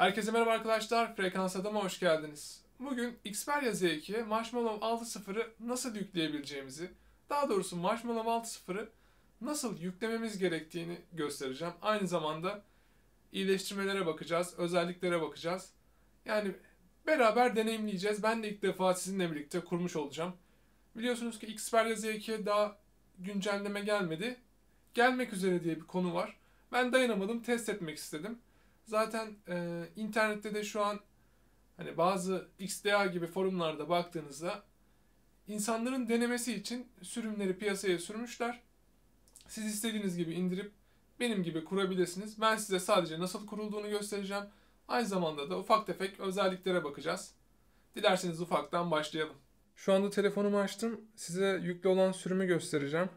Herkese merhaba arkadaşlar, Frekans Adam'a hoş geldiniz. Bugün Xperia Z2'ye Marshmallow 6.0'ı nasıl yükleyebileceğimizi, daha doğrusu Marshmallow 6.0'ı nasıl yüklememiz gerektiğini göstereceğim. Aynı zamanda iyileştirmelere bakacağız, özelliklere bakacağız. Yani beraber deneyimleyeceğiz. Ben de ilk defa sizinle birlikte kurmuş olacağım. Biliyorsunuz ki Xperia Z2'ye daha güncelleme gelmedi. Gelmek üzere diye bir konu var. Ben dayanamadım, test etmek istedim. Zaten e, internette de şu an hani bazı XDA gibi forumlarda baktığınızda insanların denemesi için sürümleri piyasaya sürmüşler. Siz istediğiniz gibi indirip benim gibi kurabilirsiniz. Ben size sadece nasıl kurulduğunu göstereceğim. Aynı zamanda da ufak tefek özelliklere bakacağız. Dilerseniz ufaktan başlayalım. Şu anda telefonumu açtım. Size yüklü olan sürümü göstereceğim.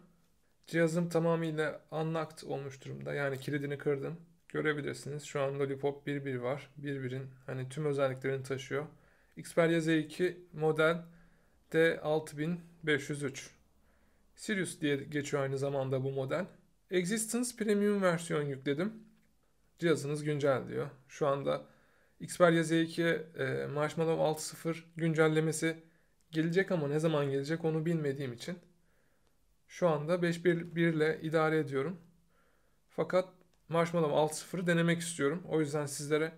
Cihazım tamamıyla unlocked olmuş durumda. Yani kilidini kırdım görebilirsiniz. Şu an Lollipop 1.1 var. 1.1'in hani tüm özelliklerini taşıyor. Xperia Z2 model D6503. Sirius diye geçiyor aynı zamanda bu model. Existence Premium versiyon yükledim. Cihazınız güncel diyor. Şu anda Xperia z 2 e, Marshmallow 6.0 güncellemesi gelecek ama ne zaman gelecek onu bilmediğim için şu anda 5.1 ile idare ediyorum. Fakat Marshmallow 6.0'ı denemek istiyorum. O yüzden sizlere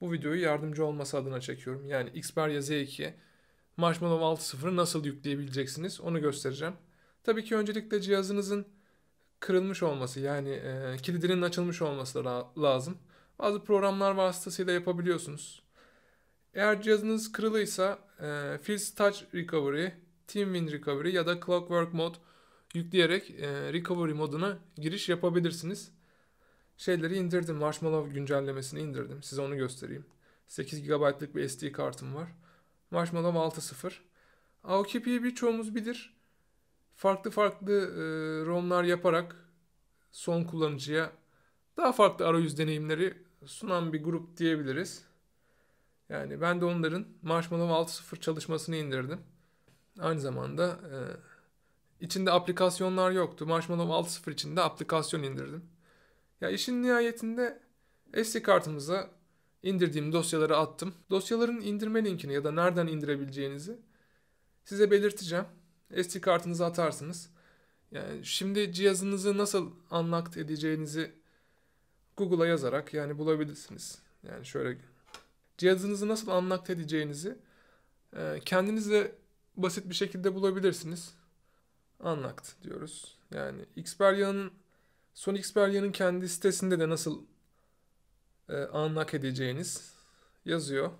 bu videoyu yardımcı olması adına çekiyorum. Yani Xperia Z2'ye Marshmallow 6.0'ı nasıl yükleyebileceksiniz onu göstereceğim. Tabii ki öncelikle cihazınızın kırılmış olması yani e, kilidinin açılmış olması lazım. Bazı programlar vasıtasıyla yapabiliyorsunuz. Eğer cihazınız kırılıysa e, Fizz Touch Recovery, Team TeamWind Recovery ya da Clockwork Mode yükleyerek e, Recovery moduna giriş yapabilirsiniz. Şeyleri indirdim. Marshmallow güncellemesini indirdim. Size onu göstereyim. 8 GB'lık bir SD kartım var. Marshmallow 6.0. AOKP'yi birçoğumuz bilir. Farklı farklı e, ROM'lar yaparak son kullanıcıya daha farklı arayüz deneyimleri sunan bir grup diyebiliriz. Yani ben de onların Marshmallow 6.0 çalışmasını indirdim. Aynı zamanda e, içinde aplikasyonlar yoktu. Marshmallow 6.0 içinde aplikasyon indirdim. Ya işin nihayetinde SD kartımıza indirdiğim dosyaları attım. Dosyaların indirme linkini ya da nereden indirebileceğinizi size belirteceğim. SD kartınızı atarsınız. Yani şimdi cihazınızı nasıl unlocked edeceğinizi Google'a yazarak yani bulabilirsiniz. Yani şöyle cihazınızı nasıl unlocked edeceğinizi e, kendiniz de basit bir şekilde bulabilirsiniz. Unlocked diyoruz. Yani Xperia'nın Sony Xperia'nın kendi sitesinde de nasıl e, unlock edeceğiniz yazıyor.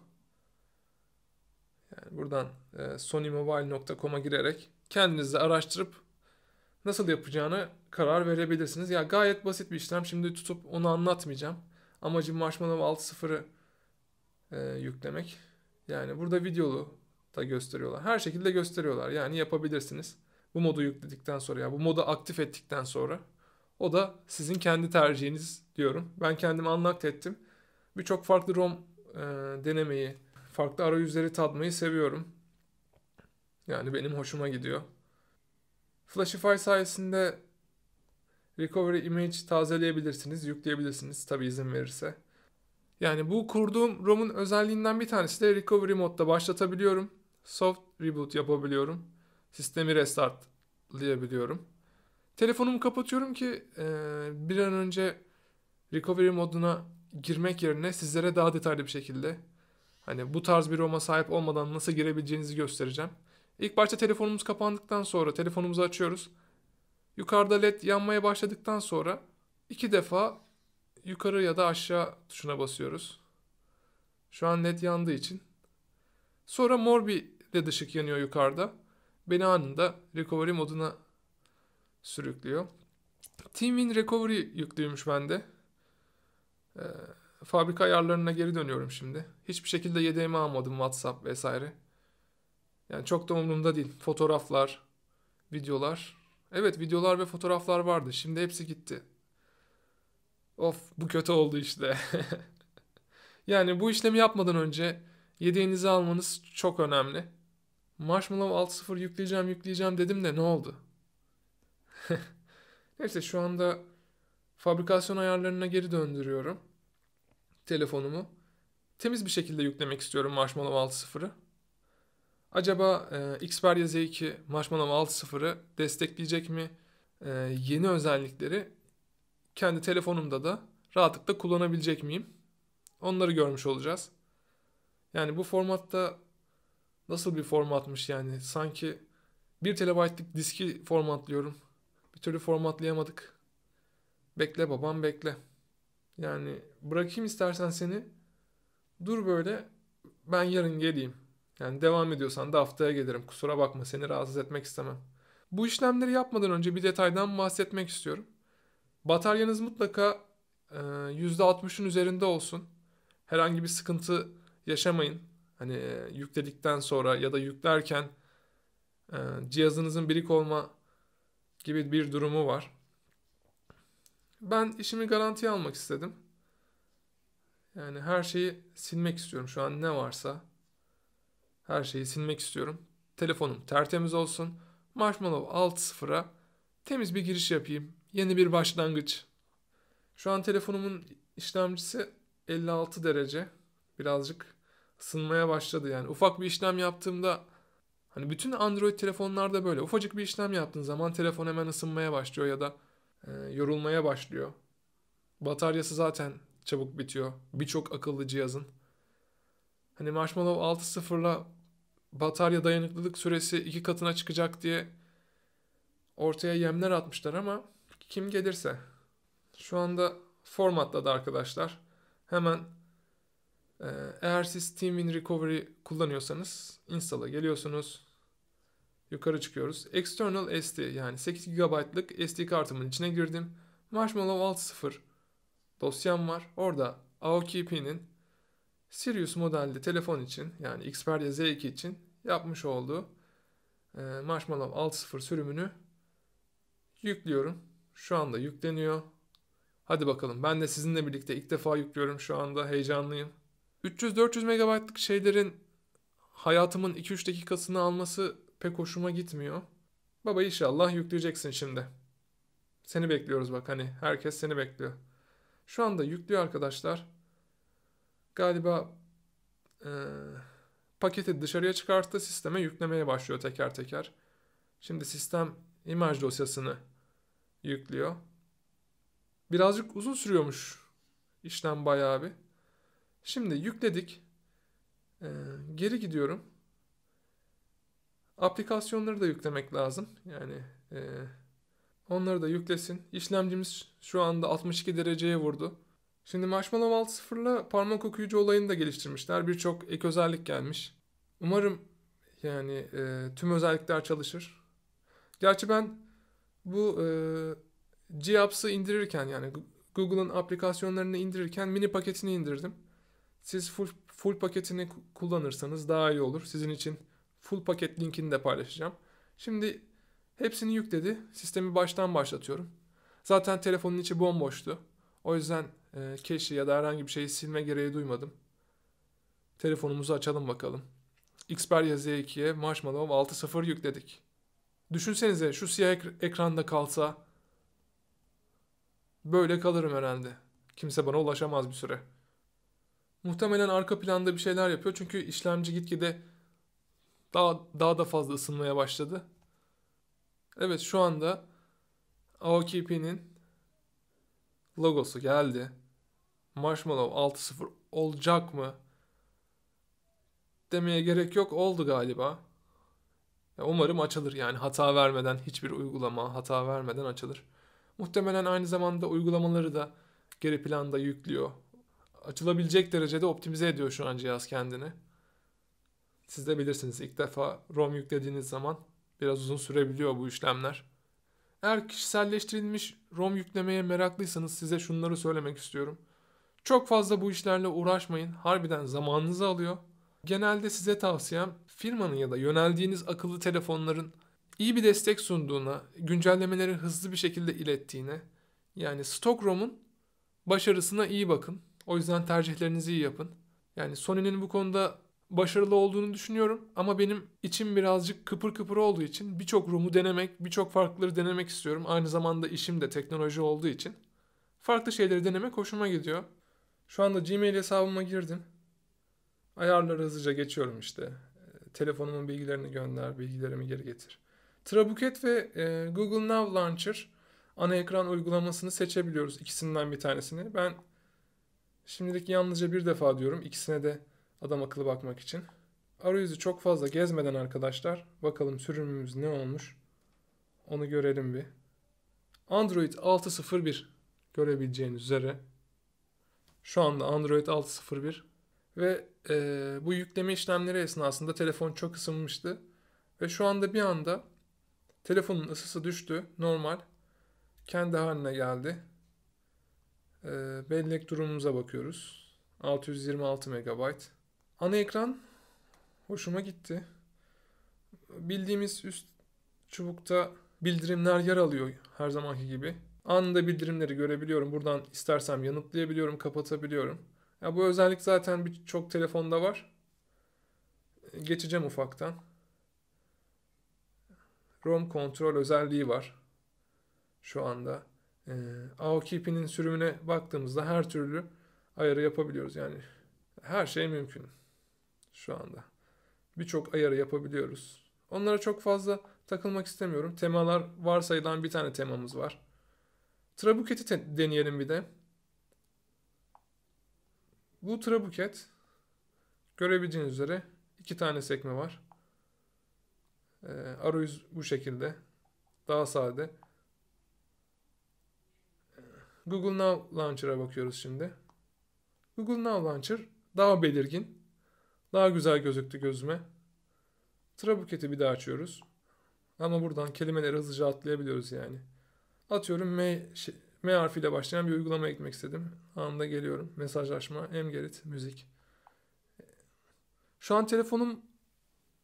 Yani buradan e, sonymobile.com'a girerek kendiniz de araştırıp nasıl yapacağını karar verebilirsiniz. Ya gayet basit bir işlem. Şimdi tutup onu anlatmayacağım. Amacım Marshmallow 6.0'ı e, yüklemek. Yani burada videolu da gösteriyorlar. Her şekilde gösteriyorlar. Yani yapabilirsiniz. Bu modu yükledikten sonra ya bu modu aktif ettikten sonra o da sizin kendi tercihiniz diyorum. Ben kendimi anlakt ettim. Birçok farklı ROM e, denemeyi, farklı arayüzleri tatmayı seviyorum. Yani benim hoşuma gidiyor. Flashify sayesinde recovery image tazeleyebilirsiniz, yükleyebilirsiniz tabi izin verirse. Yani bu kurduğum ROM'un özelliğinden bir tanesi de recovery modda başlatabiliyorum. Soft reboot yapabiliyorum. Sistemi restartlayabiliyorum. Telefonumu kapatıyorum ki e, bir an önce recovery moduna girmek yerine sizlere daha detaylı bir şekilde hani bu tarz bir ROM'a sahip olmadan nasıl girebileceğinizi göstereceğim. İlk başta telefonumuz kapandıktan sonra telefonumuzu açıyoruz. Yukarıda led yanmaya başladıktan sonra iki defa yukarı ya da aşağı tuşuna basıyoruz. Şu an led yandığı için. Sonra mor bir led ışık yanıyor yukarıda. Beni anında recovery moduna sürüklüyor. Team Win Recovery yüklüymüş bende. Ee, fabrika ayarlarına geri dönüyorum şimdi. Hiçbir şekilde yedeğimi almadım WhatsApp vesaire. Yani çok da umurumda değil. Fotoğraflar, videolar. Evet videolar ve fotoğraflar vardı. Şimdi hepsi gitti. Of bu kötü oldu işte. yani bu işlemi yapmadan önce yedeğinizi almanız çok önemli. Marshmallow 6.0 yükleyeceğim yükleyeceğim dedim de ne oldu? Neyse şu anda fabrikasyon ayarlarına geri döndürüyorum telefonumu. Temiz bir şekilde yüklemek istiyorum Marshmallow 6.0'ı. Acaba e, Xperia Z2 Marshmallow 6.0'ı destekleyecek mi? E, yeni özellikleri kendi telefonumda da rahatlıkla kullanabilecek miyim? Onları görmüş olacağız. Yani bu formatta nasıl bir formatmış yani sanki 1 TB'lık diski formatlıyorum. Bir türlü formatlayamadık. Bekle babam bekle. Yani bırakayım istersen seni. Dur böyle ben yarın geleyim. Yani devam ediyorsan da haftaya gelirim. Kusura bakma seni rahatsız etmek istemem. Bu işlemleri yapmadan önce bir detaydan bahsetmek istiyorum. Bataryanız mutlaka %60'ın e, üzerinde olsun. Herhangi bir sıkıntı yaşamayın. Hani e, yükledikten sonra ya da yüklerken e, cihazınızın birik olma gibi bir durumu var. Ben işimi garantiye almak istedim. Yani her şeyi silmek istiyorum şu an ne varsa. Her şeyi silmek istiyorum. Telefonum tertemiz olsun. Marshmallow 6.0'a temiz bir giriş yapayım. Yeni bir başlangıç. Şu an telefonumun işlemcisi 56 derece. Birazcık ısınmaya başladı yani. Ufak bir işlem yaptığımda Hani bütün Android telefonlarda böyle. Ufacık bir işlem yaptığın zaman telefon hemen ısınmaya başlıyor ya da e, yorulmaya başlıyor. Bataryası zaten çabuk bitiyor. Birçok akıllı cihazın. Hani Marshmallow 6.0'la batarya dayanıklılık süresi iki katına çıkacak diye ortaya yemler atmışlar ama kim gelirse. Şu anda formatladı arkadaşlar. Hemen e, eğer siz Steam in Recovery kullanıyorsanız install'a geliyorsunuz. Yukarı çıkıyoruz. External SD yani 8 GB'lık SD kartımın içine girdim. Marshmallow 6.0 dosyam var. Orada Aoki AOKP'nin Sirius modelli telefon için yani Xperia Z2 için yapmış olduğu e, Marshmallow 6.0 sürümünü yüklüyorum. Şu anda yükleniyor. Hadi bakalım ben de sizinle birlikte ilk defa yüklüyorum şu anda heyecanlıyım. 300-400 MB'lık şeylerin hayatımın 2-3 dakikasını alması pek hoşuma gitmiyor. Baba inşallah yükleyeceksin şimdi. Seni bekliyoruz bak hani herkes seni bekliyor. Şu anda yüklüyor arkadaşlar. Galiba e, paketi dışarıya çıkarttı sisteme yüklemeye başlıyor teker teker. Şimdi sistem imaj dosyasını yüklüyor. Birazcık uzun sürüyormuş işlem bayağı bir. Şimdi yükledik. E, geri gidiyorum. Aplikasyonları da yüklemek lazım. Yani e, onları da yüklesin. İşlemcimiz şu anda 62 dereceye vurdu. Şimdi Marshmallow 6.0'la parmak okuyucu olayını da geliştirmişler. Birçok ek özellik gelmiş. Umarım yani e, tüm özellikler çalışır. Gerçi ben bu e, GApps'ı indirirken yani Google'ın aplikasyonlarını indirirken mini paketini indirdim. Siz full, full paketini kullanırsanız daha iyi olur. Sizin için Full paket linkini de paylaşacağım. Şimdi hepsini yükledi. Sistemi baştan başlatıyorum. Zaten telefonun içi bomboştu. O yüzden e, cache'i ya da herhangi bir şeyi silme gereği duymadım. Telefonumuzu açalım bakalım. Xperia Z2'ye Marshmallow 6.0 yükledik. Düşünsenize şu siyah ek ekranda kalsa böyle kalırım herhalde. Kimse bana ulaşamaz bir süre. Muhtemelen arka planda bir şeyler yapıyor çünkü işlemci gitgide daha, daha da fazla ısınmaya başladı. Evet şu anda AOKP'nin logosu geldi. Marshmallow 6.0 olacak mı? Demeye gerek yok oldu galiba. Ya umarım açılır yani hata vermeden hiçbir uygulama hata vermeden açılır. Muhtemelen aynı zamanda uygulamaları da geri planda yüklüyor. Açılabilecek derecede optimize ediyor şu an cihaz kendini. Siz de bilirsiniz ilk defa ROM yüklediğiniz zaman biraz uzun sürebiliyor bu işlemler. Eğer kişiselleştirilmiş ROM yüklemeye meraklıysanız size şunları söylemek istiyorum. Çok fazla bu işlerle uğraşmayın. Harbiden zamanınızı alıyor. Genelde size tavsiyem firmanın ya da yöneldiğiniz akıllı telefonların iyi bir destek sunduğuna, güncellemeleri hızlı bir şekilde ilettiğine, yani stok ROM'un başarısına iyi bakın. O yüzden tercihlerinizi iyi yapın. Yani Sony'nin bu konuda başarılı olduğunu düşünüyorum ama benim içim birazcık kıpır kıpır olduğu için birçok Rum'u denemek, birçok farklıları denemek istiyorum. Aynı zamanda işim de teknoloji olduğu için farklı şeyleri denemek hoşuma gidiyor. Şu anda Gmail hesabıma girdim. Ayarları hızlıca geçiyorum işte. Ee, telefonumun bilgilerini gönder, bilgilerimi geri getir. Trabuket ve e, Google Now Launcher ana ekran uygulamasını seçebiliyoruz ikisinden bir tanesini. Ben şimdilik yalnızca bir defa diyorum. İkisine de Adam akıllı bakmak için. Arayüzü çok fazla gezmeden arkadaşlar bakalım sürümümüz ne olmuş. Onu görelim bir. Android 6.0.1 görebileceğiniz üzere şu anda Android 6.0.1 ve e, bu yükleme işlemleri esnasında telefon çok ısınmıştı ve şu anda bir anda telefonun ısısı düştü normal kendi haline geldi. E, bellek durumumuza bakıyoruz. 626 megabayt. Ana ekran hoşuma gitti. Bildiğimiz üst çubukta bildirimler yer alıyor her zamanki gibi. Anında bildirimleri görebiliyorum. Buradan istersem yanıtlayabiliyorum, kapatabiliyorum. Ya bu özellik zaten birçok telefonda var. Geçeceğim ufaktan. ROM kontrol özelliği var. Şu anda. E, ee, AOKP'nin sürümüne baktığımızda her türlü ayarı yapabiliyoruz. Yani her şey mümkün şu anda. Birçok ayarı yapabiliyoruz. Onlara çok fazla takılmak istemiyorum. Temalar varsayılan bir tane temamız var. Trabuket'i deneyelim bir de. Bu trabuket görebileceğiniz üzere iki tane sekme var. E, arayüz bu şekilde. Daha sade. Ee, Google Now Launcher'a bakıyoruz şimdi. Google Now Launcher daha belirgin. Daha güzel gözüktü gözüme. Trabuketi bir daha açıyoruz. Ama buradan kelimeleri hızlıca atlayabiliyoruz yani. Atıyorum M, M harfiyle başlayan bir uygulama ekmek istedim. Anında geliyorum. Mesajlaşma, emgerit, müzik. Şu an telefonum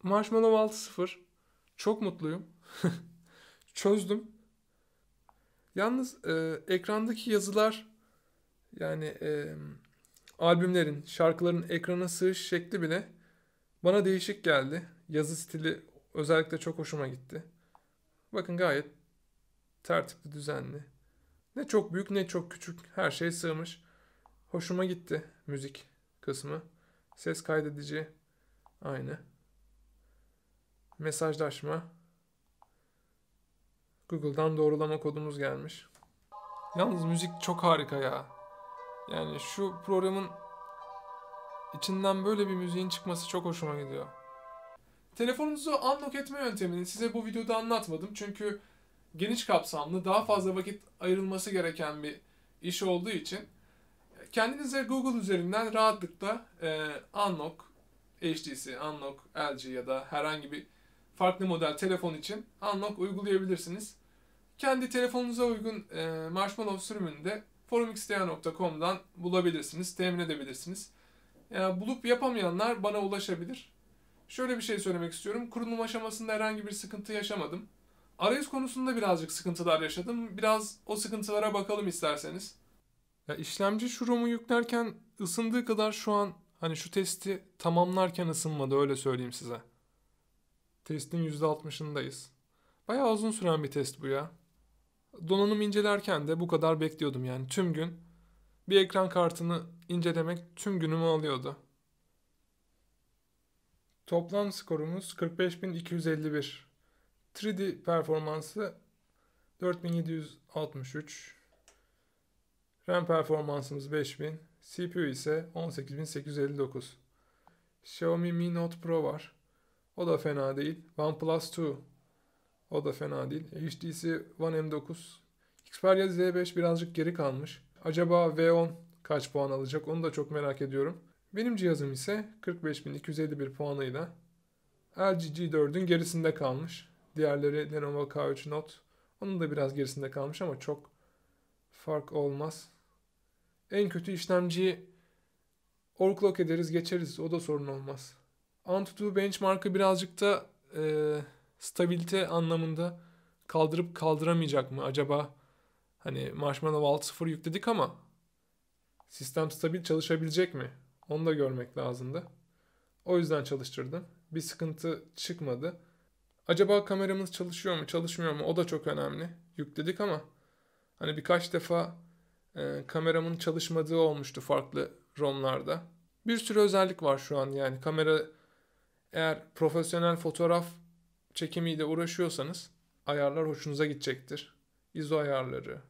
Marshmallow 6.0. Çok mutluyum. Çözdüm. Yalnız e, ekrandaki yazılar yani e, Albümlerin, şarkıların ekrana sığış şekli bile bana değişik geldi. Yazı stili özellikle çok hoşuma gitti. Bakın gayet tertipli, düzenli. Ne çok büyük ne çok küçük. Her şey sığmış. Hoşuma gitti müzik kısmı. Ses kaydedici aynı. Mesajlaşma. Google'dan doğrulama kodumuz gelmiş. Yalnız müzik çok harika ya. Yani şu programın içinden böyle bir müziğin çıkması çok hoşuma gidiyor. Telefonunuzu unlock etme yöntemini size bu videoda anlatmadım çünkü geniş kapsamlı, daha fazla vakit ayrılması gereken bir iş olduğu için kendinize Google üzerinden rahatlıkla e, unlock, HTC, unlock, LG ya da herhangi bir farklı model telefon için unlock uygulayabilirsiniz. Kendi telefonunuza uygun e, Marshmallow sürümünde forumxtea.com'dan bulabilirsiniz, temin edebilirsiniz. Yani bulup yapamayanlar bana ulaşabilir. Şöyle bir şey söylemek istiyorum. Kurulum aşamasında herhangi bir sıkıntı yaşamadım. Arayüz konusunda birazcık sıkıntılar yaşadım. Biraz o sıkıntılara bakalım isterseniz. Ya işlemci şu ROM'u yüklerken ısındığı kadar şu an hani şu testi tamamlarken ısınmadı öyle söyleyeyim size. Testin %60'ındayız. Bayağı uzun süren bir test bu ya. Donanım incelerken de bu kadar bekliyordum yani tüm gün. Bir ekran kartını incelemek tüm günümü alıyordu. Toplam skorumuz 45251. 3D performansı 4763. RAM performansımız 5000. CPU ise 18859. Xiaomi Mi Note Pro var. O da fena değil. OnePlus 2 o da fena değil. HTC One M9. Xperia Z5 birazcık geri kalmış. Acaba V10 kaç puan alacak onu da çok merak ediyorum. Benim cihazım ise 45.251 puanıyla LG G4'ün gerisinde kalmış. Diğerleri Lenovo K3 Note. Onun da biraz gerisinde kalmış ama çok fark olmaz. En kötü işlemciyi overclock ederiz geçeriz. O da sorun olmaz. Antutu benchmark'ı birazcık da... Ee, stabilite anlamında kaldırıp kaldıramayacak mı acaba? Hani Marshmallow 6.0 yükledik ama sistem stabil çalışabilecek mi? Onu da görmek lazımdı. O yüzden çalıştırdım. Bir sıkıntı çıkmadı. Acaba kameramız çalışıyor mu, çalışmıyor mu? O da çok önemli. Yükledik ama hani birkaç defa e, kameramın çalışmadığı olmuştu farklı ROM'larda. Bir sürü özellik var şu an yani kamera eğer profesyonel fotoğraf çekimiyle uğraşıyorsanız ayarlar hoşunuza gidecektir. ISO ayarları.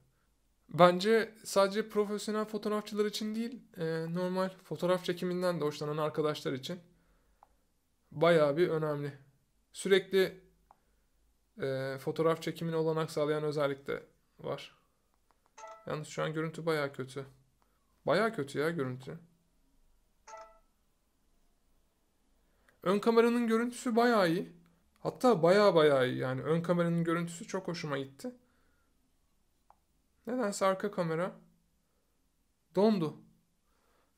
Bence sadece profesyonel fotoğrafçılar için değil, e, normal fotoğraf çekiminden de hoşlanan arkadaşlar için bayağı bir önemli. Sürekli e, fotoğraf çekimini olanak sağlayan özellik de var. Yalnız şu an görüntü bayağı kötü. Bayağı kötü ya görüntü. Ön kameranın görüntüsü bayağı iyi. Hatta baya baya yani ön kameranın görüntüsü çok hoşuma gitti. Nedense arka kamera dondu.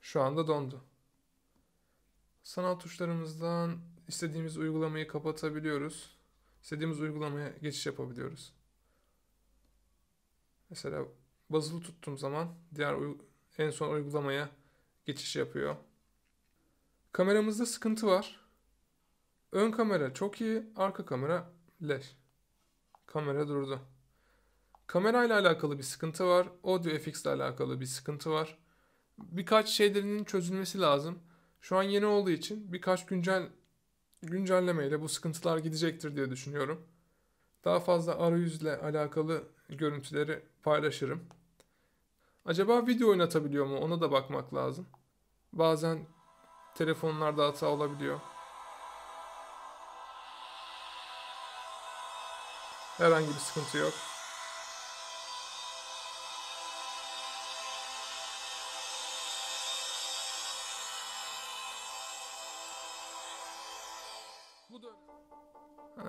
Şu anda dondu. Sanal tuşlarımızdan istediğimiz uygulamayı kapatabiliyoruz. İstediğimiz uygulamaya geçiş yapabiliyoruz. Mesela bazılı tuttuğum zaman diğer en son uygulamaya geçiş yapıyor. Kameramızda sıkıntı var. Ön kamera çok iyi, arka kamera leş. Kamera durdu. Kamerayla alakalı bir sıkıntı var. Audio FX ile alakalı bir sıkıntı var. Birkaç şeylerinin çözülmesi lazım. Şu an yeni olduğu için birkaç güncel güncellemeyle bu sıkıntılar gidecektir diye düşünüyorum. Daha fazla arayüzle alakalı görüntüleri paylaşırım. Acaba video oynatabiliyor mu? Ona da bakmak lazım. Bazen telefonlarda hata olabiliyor. Herhangi bir sıkıntı yok. Eh,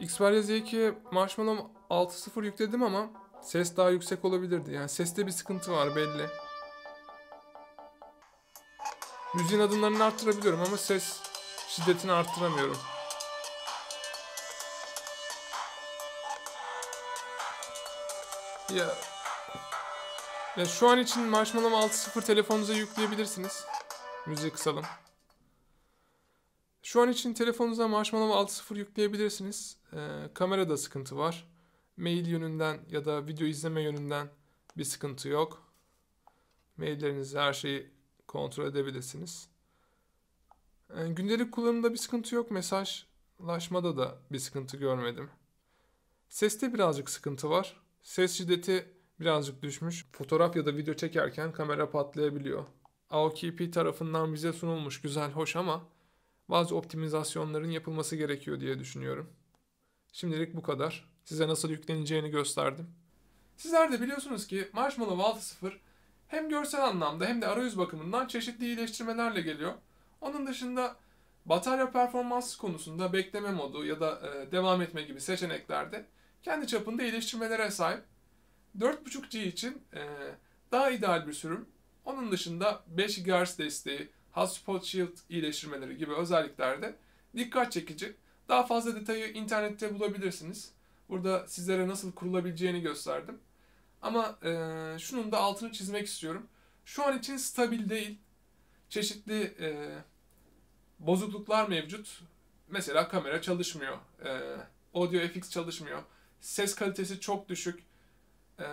Xperia Z2'ye Marshmallow 6.0 yükledim ama ses daha yüksek olabilirdi. Yani seste bir sıkıntı var belli. Müziğin adımlarını arttırabiliyorum ama ses şiddetini arttıramıyorum. Ya. ya şu an için Marshmallow 6.0 telefonunuza yükleyebilirsiniz. Müziği kısalım. Şu an için telefonunuza Marshmallow 6.0 yükleyebilirsiniz. Ee, kamerada sıkıntı var. Mail yönünden ya da video izleme yönünden bir sıkıntı yok. Maillerinizi her şeyi kontrol edebilirsiniz. Yani ee, gündelik kullanımda bir sıkıntı yok. Mesajlaşmada da bir sıkıntı görmedim. Seste birazcık sıkıntı var. Ses şiddeti birazcık düşmüş. Fotoğraf ya da video çekerken kamera patlayabiliyor. AOKP tarafından bize sunulmuş güzel hoş ama bazı optimizasyonların yapılması gerekiyor diye düşünüyorum. Şimdilik bu kadar. Size nasıl yükleneceğini gösterdim. Sizler de biliyorsunuz ki Marshmallow 6.0 hem görsel anlamda hem de arayüz bakımından çeşitli iyileştirmelerle geliyor. Onun dışında batarya performansı konusunda bekleme modu ya da e, devam etme gibi seçeneklerde kendi çapında iyileştirmelere sahip. 4.5G için e, daha ideal bir sürüm. Onun dışında 5 GHz desteği, hotspot shield iyileştirmeleri gibi özelliklerde dikkat çekici. Daha fazla detayı internette bulabilirsiniz. Burada sizlere nasıl kurulabileceğini gösterdim. Ama e, şunun da altını çizmek istiyorum. Şu an için stabil değil. Çeşitli e, bozukluklar mevcut. Mesela kamera çalışmıyor. E, Audio FX çalışmıyor ses kalitesi çok düşük. E,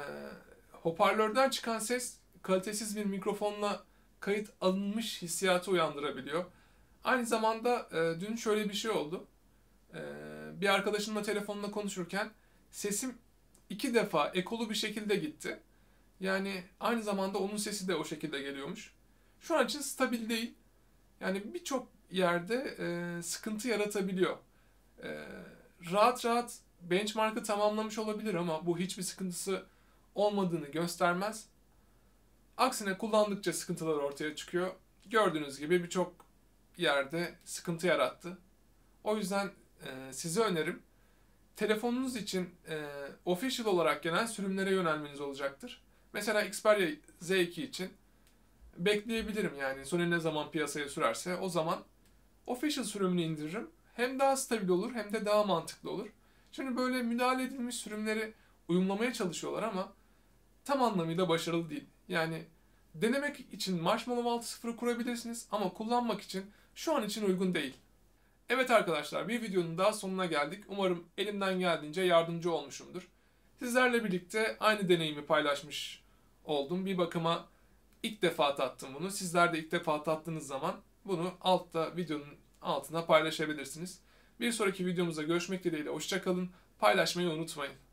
hoparlörden çıkan ses kalitesiz bir mikrofonla kayıt alınmış hissiyatı uyandırabiliyor. Aynı zamanda e, dün şöyle bir şey oldu. E, bir arkadaşımla telefonla konuşurken sesim iki defa ekolu bir şekilde gitti. Yani aynı zamanda onun sesi de o şekilde geliyormuş. Şu an için stabil değil. Yani birçok yerde e, sıkıntı yaratabiliyor. E, rahat rahat benchmark'ı tamamlamış olabilir ama bu hiçbir sıkıntısı olmadığını göstermez. Aksine kullandıkça sıkıntılar ortaya çıkıyor. Gördüğünüz gibi birçok yerde sıkıntı yarattı. O yüzden e, size önerim telefonunuz için e, official olarak gelen sürümlere yönelmeniz olacaktır. Mesela Xperia Z2 için bekleyebilirim yani Sony ne zaman piyasaya sürerse o zaman official sürümünü indiririm. Hem daha stabil olur hem de daha mantıklı olur. Şimdi böyle müdahale edilmiş sürümleri uyumlamaya çalışıyorlar ama tam anlamıyla başarılı değil. Yani denemek için Marshmallow 6.0'ı kurabilirsiniz ama kullanmak için şu an için uygun değil. Evet arkadaşlar bir videonun daha sonuna geldik. Umarım elimden geldiğince yardımcı olmuşumdur. Sizlerle birlikte aynı deneyimi paylaşmış oldum. Bir bakıma ilk defa tattım bunu. Sizler de ilk defa tattığınız zaman bunu altta videonun altına paylaşabilirsiniz. Bir sonraki videomuzda görüşmek dileğiyle hoşçakalın, paylaşmayı unutmayın.